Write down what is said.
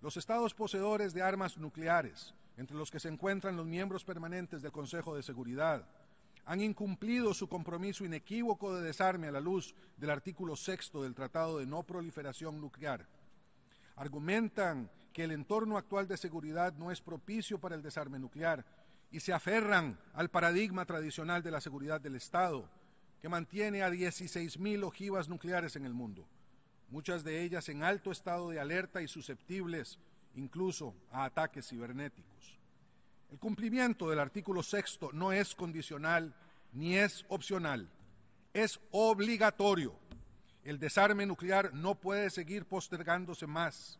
los estados poseedores de armas nucleares, entre los que se encuentran los miembros permanentes del Consejo de Seguridad, han incumplido su compromiso inequívoco de desarme a la luz del artículo sexto del Tratado de No Proliferación Nuclear. Argumentan que el entorno actual de seguridad no es propicio para el desarme nuclear y se aferran al paradigma tradicional de la seguridad del Estado, que mantiene a 16.000 ojivas nucleares en el mundo, muchas de ellas en alto estado de alerta y susceptibles incluso a ataques cibernéticos. El cumplimiento del artículo sexto no es condicional ni es opcional, es obligatorio. El desarme nuclear no puede seguir postergándose más.